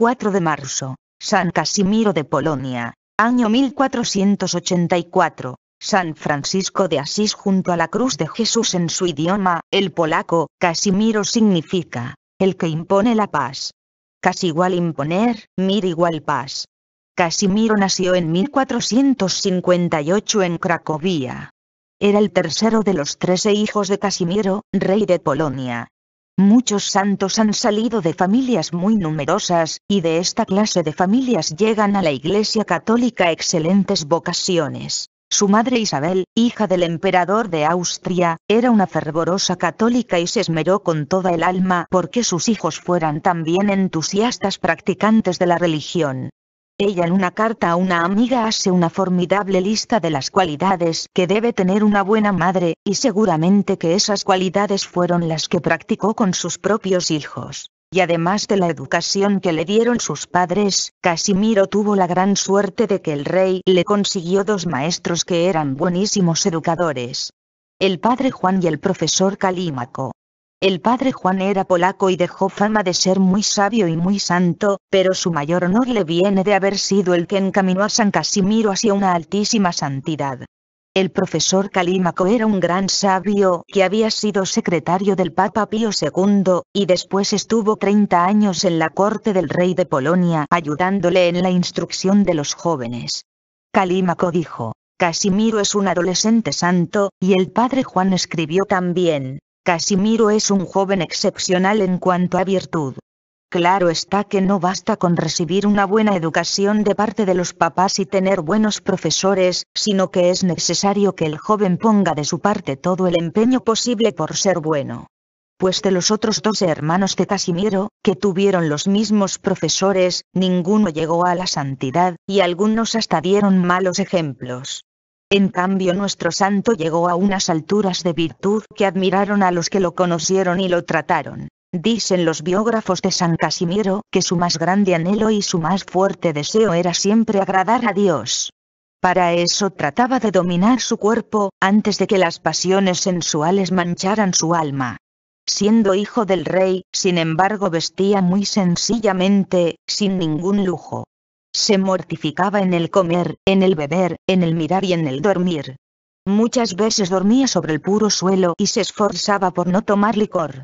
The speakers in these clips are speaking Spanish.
4 de marzo, San Casimiro de Polonia, año 1484, San Francisco de Asís junto a la cruz de Jesús en su idioma, el polaco, Casimiro significa, el que impone la paz. Casi igual imponer, mir igual paz. Casimiro nació en 1458 en Cracovia. Era el tercero de los trece hijos de Casimiro, rey de Polonia, Muchos santos han salido de familias muy numerosas, y de esta clase de familias llegan a la Iglesia Católica excelentes vocaciones. Su madre Isabel, hija del emperador de Austria, era una fervorosa católica y se esmeró con toda el alma porque sus hijos fueran también entusiastas practicantes de la religión. Ella en una carta a una amiga hace una formidable lista de las cualidades que debe tener una buena madre, y seguramente que esas cualidades fueron las que practicó con sus propios hijos. Y además de la educación que le dieron sus padres, Casimiro tuvo la gran suerte de que el rey le consiguió dos maestros que eran buenísimos educadores. El padre Juan y el profesor Calímaco. El padre Juan era polaco y dejó fama de ser muy sabio y muy santo, pero su mayor honor le viene de haber sido el que encaminó a San Casimiro hacia una altísima santidad. El profesor Calímaco era un gran sabio que había sido secretario del Papa Pío II, y después estuvo 30 años en la corte del rey de Polonia ayudándole en la instrucción de los jóvenes. Calímaco dijo, Casimiro es un adolescente santo, y el padre Juan escribió también, Casimiro es un joven excepcional en cuanto a virtud. Claro está que no basta con recibir una buena educación de parte de los papás y tener buenos profesores, sino que es necesario que el joven ponga de su parte todo el empeño posible por ser bueno. Pues de los otros dos hermanos de Casimiro, que tuvieron los mismos profesores, ninguno llegó a la santidad, y algunos hasta dieron malos ejemplos. En cambio nuestro santo llegó a unas alturas de virtud que admiraron a los que lo conocieron y lo trataron. Dicen los biógrafos de San Casimiro que su más grande anhelo y su más fuerte deseo era siempre agradar a Dios. Para eso trataba de dominar su cuerpo, antes de que las pasiones sensuales mancharan su alma. Siendo hijo del rey, sin embargo vestía muy sencillamente, sin ningún lujo. Se mortificaba en el comer, en el beber, en el mirar y en el dormir. Muchas veces dormía sobre el puro suelo y se esforzaba por no tomar licor.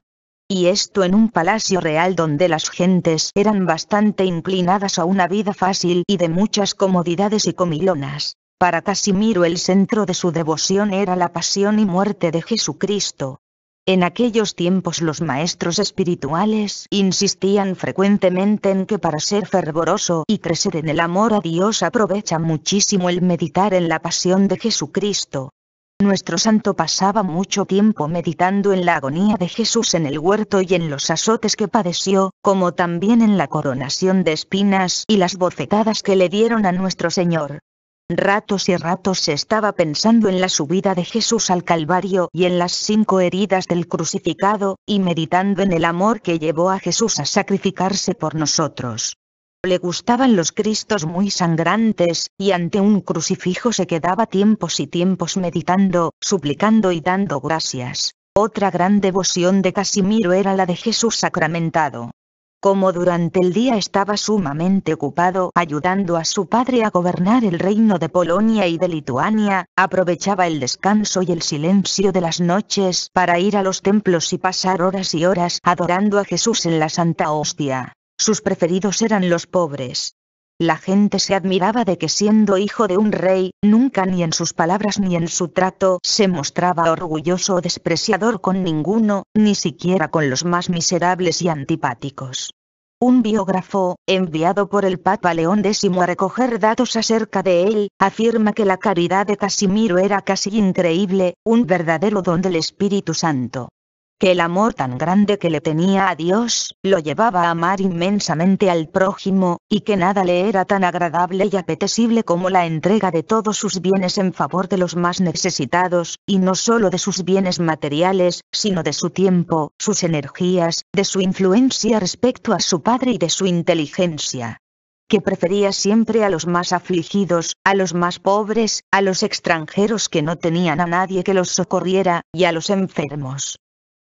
Y esto en un palacio real donde las gentes eran bastante inclinadas a una vida fácil y de muchas comodidades y comilonas. Para Casimiro el centro de su devoción era la pasión y muerte de Jesucristo, en aquellos tiempos los maestros espirituales insistían frecuentemente en que para ser fervoroso y crecer en el amor a Dios aprovecha muchísimo el meditar en la pasión de Jesucristo. Nuestro santo pasaba mucho tiempo meditando en la agonía de Jesús en el huerto y en los azotes que padeció, como también en la coronación de espinas y las bofetadas que le dieron a nuestro Señor. Ratos y ratos se estaba pensando en la subida de Jesús al Calvario y en las cinco heridas del crucificado, y meditando en el amor que llevó a Jesús a sacrificarse por nosotros. Le gustaban los cristos muy sangrantes, y ante un crucifijo se quedaba tiempos y tiempos meditando, suplicando y dando gracias. Otra gran devoción de Casimiro era la de Jesús sacramentado como durante el día estaba sumamente ocupado ayudando a su padre a gobernar el reino de Polonia y de Lituania, aprovechaba el descanso y el silencio de las noches para ir a los templos y pasar horas y horas adorando a Jesús en la Santa Hostia. Sus preferidos eran los pobres. La gente se admiraba de que siendo hijo de un rey, nunca ni en sus palabras ni en su trato se mostraba orgulloso o despreciador con ninguno, ni siquiera con los más miserables y antipáticos. Un biógrafo, enviado por el Papa León X a recoger datos acerca de él, afirma que la caridad de Casimiro era casi increíble, un verdadero don del Espíritu Santo que el amor tan grande que le tenía a Dios, lo llevaba a amar inmensamente al prójimo, y que nada le era tan agradable y apetecible como la entrega de todos sus bienes en favor de los más necesitados, y no solo de sus bienes materiales, sino de su tiempo, sus energías, de su influencia respecto a su padre y de su inteligencia que prefería siempre a los más afligidos, a los más pobres, a los extranjeros que no tenían a nadie que los socorriera, y a los enfermos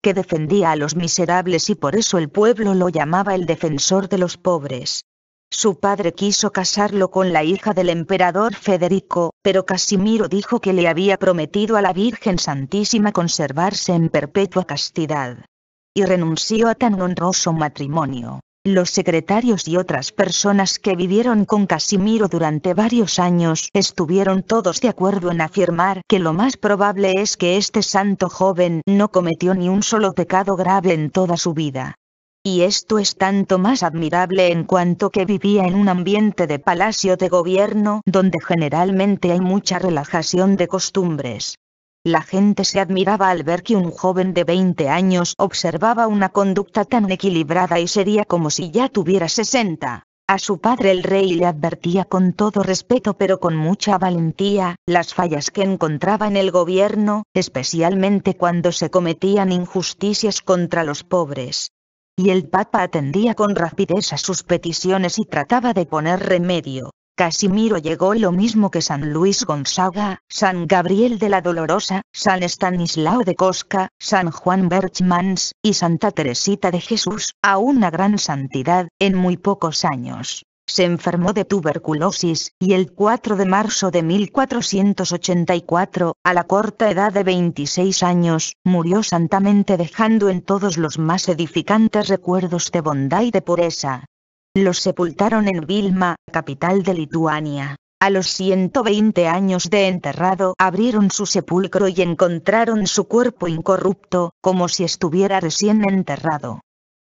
que defendía a los miserables y por eso el pueblo lo llamaba el defensor de los pobres. Su padre quiso casarlo con la hija del emperador Federico, pero Casimiro dijo que le había prometido a la Virgen Santísima conservarse en perpetua castidad. Y renunció a tan honroso matrimonio. Los secretarios y otras personas que vivieron con Casimiro durante varios años estuvieron todos de acuerdo en afirmar que lo más probable es que este santo joven no cometió ni un solo pecado grave en toda su vida. Y esto es tanto más admirable en cuanto que vivía en un ambiente de palacio de gobierno donde generalmente hay mucha relajación de costumbres. La gente se admiraba al ver que un joven de 20 años observaba una conducta tan equilibrada y sería como si ya tuviera 60. A su padre el rey le advertía con todo respeto pero con mucha valentía las fallas que encontraba en el gobierno, especialmente cuando se cometían injusticias contra los pobres. Y el papa atendía con rapidez a sus peticiones y trataba de poner remedio. Casimiro llegó lo mismo que San Luis Gonzaga, San Gabriel de la Dolorosa, San Estanislao de Cosca, San Juan Berchmans, y Santa Teresita de Jesús, a una gran santidad, en muy pocos años se enfermó de tuberculosis, y el 4 de marzo de 1484, a la corta edad de 26 años, murió santamente dejando en todos los más edificantes recuerdos de bondad y de pureza. Los sepultaron en Vilma, capital de Lituania. A los 120 años de enterrado abrieron su sepulcro y encontraron su cuerpo incorrupto, como si estuviera recién enterrado.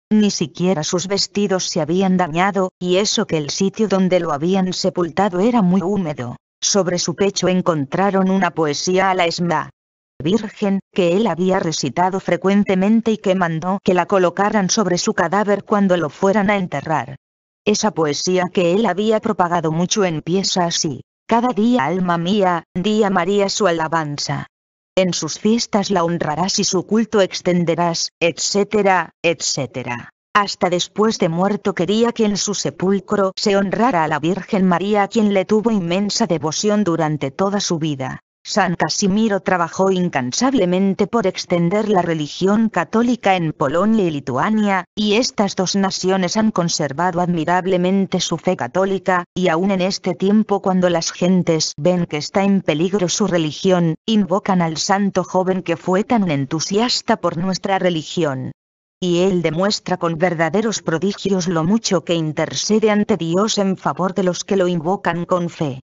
Ni siquiera sus vestidos se habían dañado, y eso que el sitio donde lo habían sepultado era muy húmedo. Sobre su pecho encontraron una poesía a la esma. Virgen, que él había recitado frecuentemente y que mandó que la colocaran sobre su cadáver cuando lo fueran a enterrar. Esa poesía que él había propagado mucho empieza así. Cada día alma mía, día María su alabanza. En sus fiestas la honrarás y su culto extenderás, etcétera, etcétera. Hasta después de muerto quería que en su sepulcro se honrara a la Virgen María quien le tuvo inmensa devoción durante toda su vida. San Casimiro trabajó incansablemente por extender la religión católica en Polonia y Lituania, y estas dos naciones han conservado admirablemente su fe católica, y aún en este tiempo cuando las gentes ven que está en peligro su religión, invocan al santo joven que fue tan entusiasta por nuestra religión y él demuestra con verdaderos prodigios lo mucho que intercede ante Dios en favor de los que lo invocan con fe.